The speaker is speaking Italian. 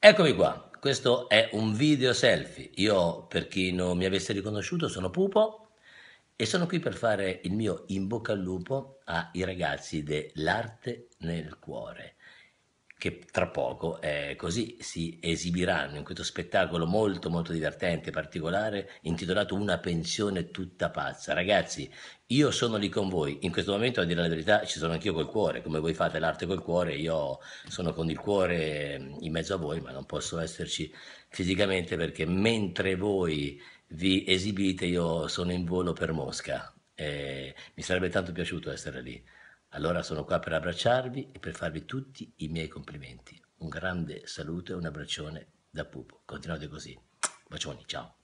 Eccomi qua, questo è un video selfie. Io, per chi non mi avesse riconosciuto, sono Pupo e sono qui per fare il mio in bocca al lupo ai ragazzi dell'arte nel cuore che tra poco eh, così si esibiranno in questo spettacolo molto molto divertente e particolare intitolato Una pensione tutta pazza. Ragazzi, io sono lì con voi, in questo momento a dire la verità ci sono anch'io col cuore, come voi fate l'arte col cuore, io sono con il cuore mm, in mezzo a voi, ma non posso esserci fisicamente perché mentre voi vi esibite io sono in volo per Mosca. Eh, mi sarebbe tanto piaciuto essere lì. Allora sono qua per abbracciarvi e per farvi tutti i miei complimenti. Un grande saluto e un abbraccione da Pupo. Continuate così. Bacioni, ciao.